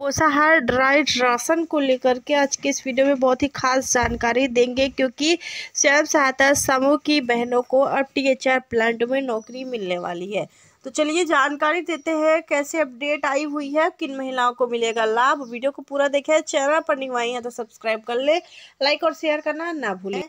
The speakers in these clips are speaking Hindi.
पोषाहार ड्राइड राशन को लेकर के आज के इस वीडियो में बहुत ही खास जानकारी देंगे क्योंकि स्वयं सहायता समूह की बहनों को अब आर प्लांट में नौकरी मिलने वाली है तो चलिए जानकारी देते हैं कैसे अपडेट आई हुई है किन महिलाओं को मिलेगा लाभ वीडियो को पूरा देखें चैनल पर निगवाई है तो सब्सक्राइब कर ले लाइक और शेयर करना ना भूलें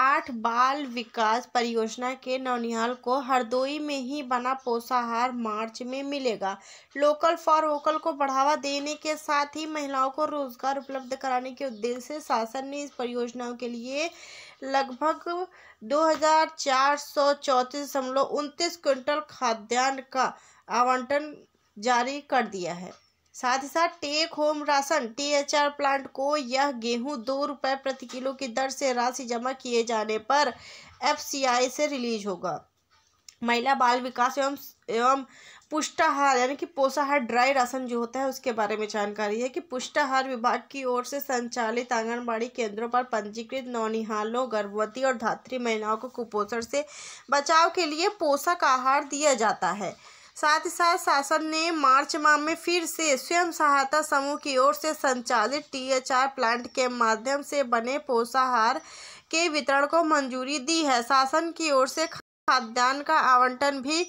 आठ बाल विकास परियोजना के नौनिहाल को हरदोई में ही बना पोषाहार मार्च में मिलेगा लोकल फॉर वोकल को बढ़ावा देने के साथ ही महिलाओं को रोजगार उपलब्ध कराने के उद्देश्य से शासन ने इस परियोजनाओं के लिए लगभग दो हजार चार सौ चौंतीस दशमलव उनतीस क्विंटल खाद्यान्न का आवंटन जारी कर दिया है साथ ही साथ take home ration THR plant को यह गेहूं दो रुपये प्रति किलो की दर से राशि जमा किए जाने पर एफसीआई से रिलीज होगा महिला बाल विकास एवं एवं पुष्टाहार यानी कि पोषाहार ड्राई राशन जो होता है उसके बारे में जानकारी है कि पुष्टाहार विभाग की ओर से संचालित आंगनबाड़ी केंद्रों पर पंजीकृत नौनिहालों गर्भवती और धात्री महिलाओं को कुपोषण से बचाव के लिए पोषक आहार दिया जाता है साथ ही साथ शासन ने मार्च माह में फिर से स्वयं सहायता समूह की ओर से संचालित आर प्लांट के माध्यम से बने पोषाहार के वितरण को मंजूरी दी है शासन की ओर से खाद्यान्न का आवंटन भी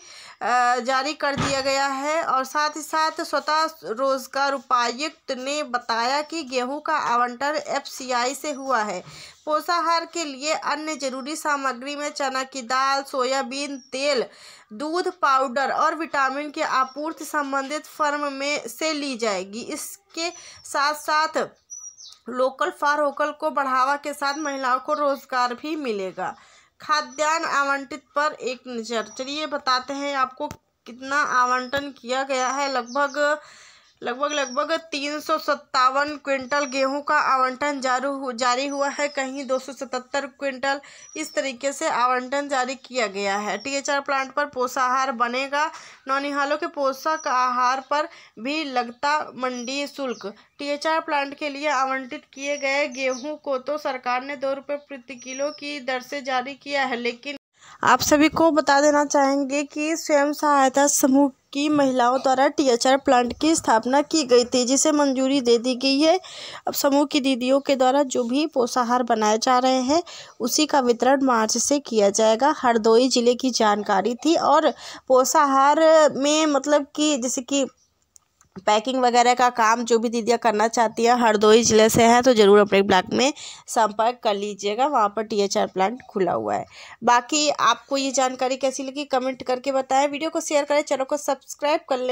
जारी कर दिया गया है और साथ ही साथ स्वतः रोजगार उपायुक्त ने बताया कि गेहूं का आवंटन एफसीआई से हुआ है पोषाहार के लिए अन्य जरूरी सामग्री में चना की दाल सोयाबीन तेल दूध पाउडर और विटामिन की आपूर्ति संबंधित फर्म में से ली जाएगी इसके साथ साथ लोकल फार होकल को बढ़ावा के साथ महिलाओं को रोजगार भी मिलेगा खाद्यान्न आवंटित पर एक नज़र चलिए बताते हैं आपको कितना आवंटन किया गया है लगभग लगभग लगभग तीन सौ सत्तावन क्विंटल गेहूं का आवंटन जारी जारी हुआ है कहीं दो सौ सतहत्तर क्विंटल इस तरीके से आवंटन जारी किया गया है टीएचआर प्लांट पर पोषाहार बनेगा नौनिहालों के पोषक आहार पर भी लगता मंडी शुल्क टीएचआर प्लांट के लिए आवंटित किए गए गेहूं को तो सरकार ने दो रुपये प्रति किलो की दर से जारी किया है लेकिन आप सभी को बता देना चाहेंगे कि स्वयं सहायता समूह की महिलाओं द्वारा टीएचआर प्लांट की स्थापना की गई थी जिसे मंजूरी दे दी गई है अब समूह की दीदियों के द्वारा जो भी पोषाहार बनाए जा रहे हैं उसी का वितरण मार्च से किया जाएगा हरदोई ज़िले की जानकारी थी और पोषाहार में मतलब कि जैसे कि पैकिंग वगैरह का काम जो भी दीदियाँ करना चाहती हैं हरदोई ज़िले से हैं तो ज़रूर अपने ब्लॉक में संपर्क कर लीजिएगा वहाँ पर टी एच आर प्लांट खुला हुआ है बाकी आपको ये जानकारी कैसी लगी कमेंट करके बताएं वीडियो को शेयर करें चैनल को सब्सक्राइब कर लें